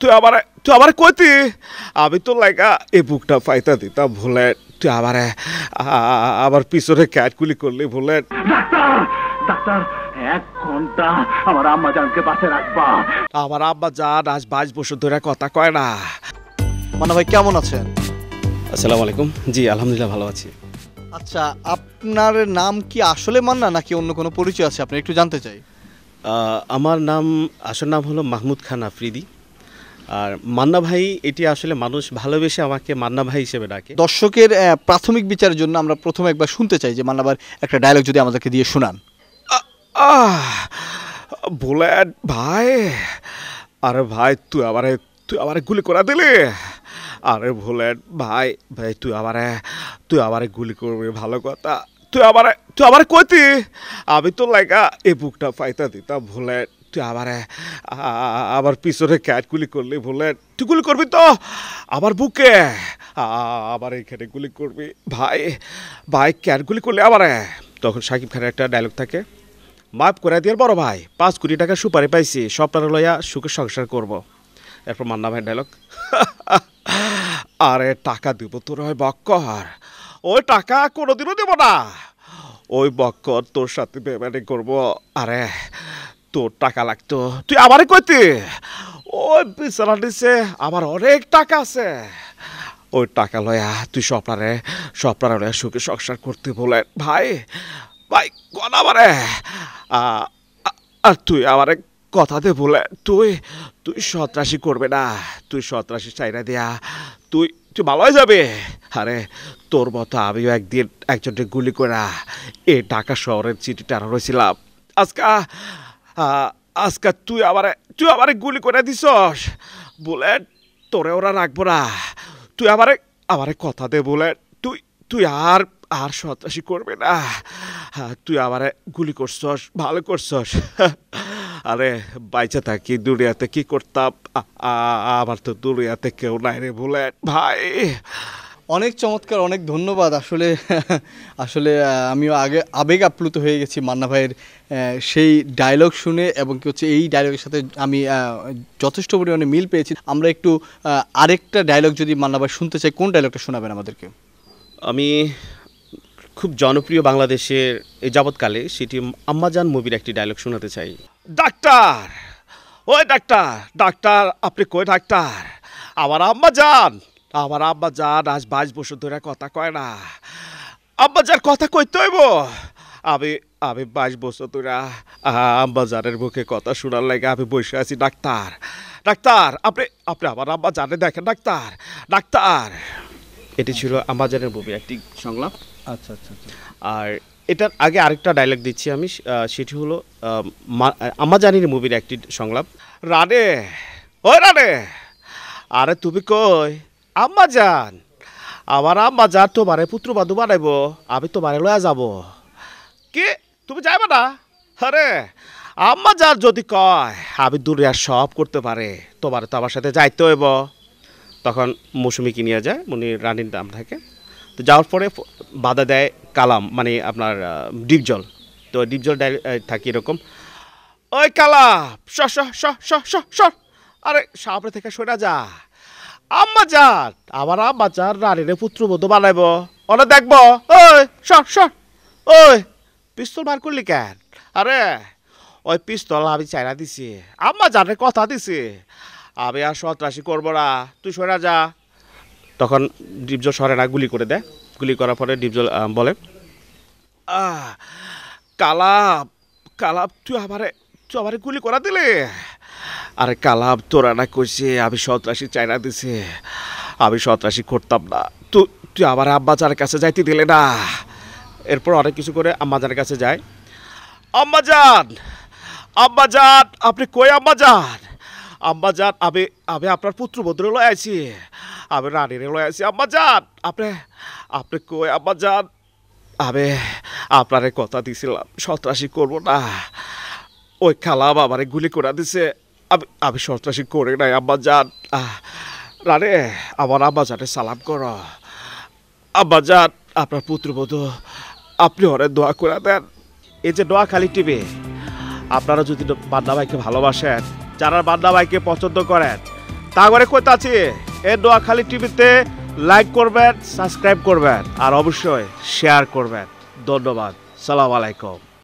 তুই আবার তুই কইতি আমি তো লাগা এই বুকটা পাইতা দিতাম ভুলে তুই আবার আবার পিছনে ক্যাট গুলি করলি ভুলে এক ঘন্টা আমার আম্মা আব্বা জান আজ বাইশ বছর ধরে কথা কয় না মানে ভাই কেমন আছেন আসসালামু আলাইকুম জি আলহামদুলিল্লাহ ভালো আছি আচ্ছা আপনার নাম কি আসলে মান্না নাকি অন্য কোনো পরিচয় আছে আপনি একটু জানতে চাই আমার নাম আসল নাম হলো মাহমুদ খান আফ্রিদি আর মান্না ভাই এটি আসলে মানুষ ভালোবেসে আমাকে মান্না ভাই হিসেবে ডাকে দর্শকের প্রাথমিক বিচারের জন্য আমরা প্রথমে একবার শুনতে চাই যে মান্নাবার একটা ডায়লগ যদি আমাদেরকে দিয়ে শোনান বলে ভাই আরে ভাই তুই আবার তুই আবার গুলি করা দিলে আরে ভোলেন ভাই ভাই তুই আবার তুই আবার গুলি করবি ভালো কথা তুই আবার তুই আবার কইতি আমি তো লাগা এই বুকটা পাইতা দিতা ভুলে তুই আবার আবার পিছনে ক্যাট গুলি করলি ভুলে তুই গুলি করবি তো আবার বুকে আবার এইখানে গুলি করবি ভাই ভাই ক্যাট গুলি করলি আবার তখন সাকিব খানের একটা ডায়লগ থাকে মাপ করে দিয়ে বড় ভাই পাঁচ কোটি টাকা সুপারি পাইছি সব টাকা লইয়া সুখে সংসার করব এরপর মান্না ভাই ডায়লগ আরে টাকা দিব তোর হয় বক্কর ওই টাকা কোনোদিনও দেবো না ওই বক্কর তোর সাথে পেমেন্ট করবো আরে তোর টাকা লাগতো তুই আমারে কইতি ওই বিছানা দিছে আমার অনেক টাকা আছে ওই টাকা লয়া তুই স্বপ্নারে স্বপ্নারে লয়া সুখে সংসার করতে বলে ভাই ভাই কনা আমারে আর তুই আমারে কথাতে বলে তুই তুই সন্ত্রাসী করবে না তুই সন্ত্রাসী চাইনা দেয়া তুই তুই ভালো হয়ে যাবে আরে তোর মতো আমিও একদিন একজনকে গুলি করা এ ঢাকা শহরের চিঠি টানা রয়েছিলাম আজকা আজকা তুই আবার তুই আমারে গুলি করে দিছস বলে তোরে ওরা রাখবো না তুই আবার আমারে কথা দে বলে তুই তুই আর আর সন্ত্রাসী করবে না হ্যাঁ, তুই আবার গুলি করছস ভালো করছস আরে বাইচা থাকি দুনিয়াতে কি করতাম আমার তো দুনিয়াতে কেউ নাই রে বুলেট ভাই অনেক চমৎকার অনেক ধন্যবাদ আসলে আসলে আমিও আগে আবেগ আপ্লুত হয়ে গেছি মান্না ভাইয়ের সেই ডায়লগ শুনে এবং কি হচ্ছে এই ডায়লগের সাথে আমি যথেষ্ট পরিমাণে মিল পেয়েছি আমরা একটু আরেকটা ডায়লগ যদি মান্না ভাই শুনতে চাই কোন ডায়লগটা শোনাবেন আমাদেরকে আমি খুব জনপ্রিয় বাংলাদেশের এই যাবৎকালে সেটি আম্মাজান মুভির একটি ডায়লগ শোনাতে চাই ডাক্তার ওই ডাক্তার ডাক্তার আপনি কই ডাক্তার আমার আম্মা যান আমার আব্বা যান আজ বাইশ বছর ধরে কথা কয় না আব্বা যার কথা কইতে হইব আমি আমি বাইশ বছর ধরে আব্বা জানের মুখে কথা শোনার লাগে আমি বসে আছি ডাক্তার ডাক্তার আপনি আপনি আমার আব্বা জানে দেখেন ডাক্তার ডাক্তার এটি ছিল আম্বাজানের মুভি একটি সংলাপ আচ্ছা, আচ্ছা আচ্ছা আর এটার আগে আরেকটা ডায়লগ দিচ্ছি আমি সেটি হলো আম্বাজানির মুভির একটি সংলাপ রানে ওই রানে আরে তুমি কই আম্মা যান আমার আম্মা যান তোমারে পুত্র বান্ধব বানাইব আমি তোমারে লয়া যাব কি তুমি যাইবা না আরে আম্মা যান যদি কয় আমি দূরে আর সব করতে পারে তোমার তো আমার সাথে যাইতে হইব তখন মৌসুমি নিয়ে যায় মুনি রানীর দাম থাকে তো যাওয়ার পরে বাধা দেয় কালাম মানে আপনার ডিপ জল তো ডিপ ডিপজল থাকে এরকম ওই কালাম স স স স স আরে সাপড়ে থেকে সরা যা আম্মা চার আমার আম্মা চার রানীরে পুত্রবধূ বানাইব অনেক দেখবো ওই সর সর ওই পিস্তল বার করলি কেন আরে ওই পিস্তল আমি চাইনা দিছি আম্মা জানে কথা দিছি আমি আর সন্ত্রাসী করবো না তুই সরে যা তখন ডিপজ সরে না গুলি করে দে গুলি করার পরে ডিপজ বলে কালাপ কালাপ তুই আমারে তুই আমারে গুলি করা দিলে আরে কালাম তোরা না কইছে আমি সন্ত্রাসী চাইনা দিছে আমি সন্ত্রাসী করতাম না তুই তুই আমার আম্মাজার কাছে যাইতে দিলে না এরপর অনেক কিছু করে আম্মাজার কাছে যাই আম্মাজান আম্মাজান আপনি কই আম্মাজান যান আমি আমি আপনার পুত্র বদ্রে লয় আছি আমি রানীরে লয় আছি আম্মাজান আপনি আপনি কই যান আমি আপনারে কথা দিছিলাম সন্ত্রাসী করবো না ওই খালা বাবারে গুলি করে দিছে আমি আমি সন্ত্রাসী করে নাই আম্মা যান রানে আমার আম্মা জানে সালাম কর আম্মা যান আপনার পুত্রবধূ আপনি অনেক দোয়া করে দেন এই যে নোয়াখালী টিভি আপনারা যদি বান্না ভাইকে ভালোবাসেন যারা বান্না ভাইকে পছন্দ করেন তা করে আছে আছি এই নোয়াখালী টিভিতে লাইক করবেন সাবস্ক্রাইব করবেন আর অবশ্যই শেয়ার করবেন ধন্যবাদ সালাম আলাইকুম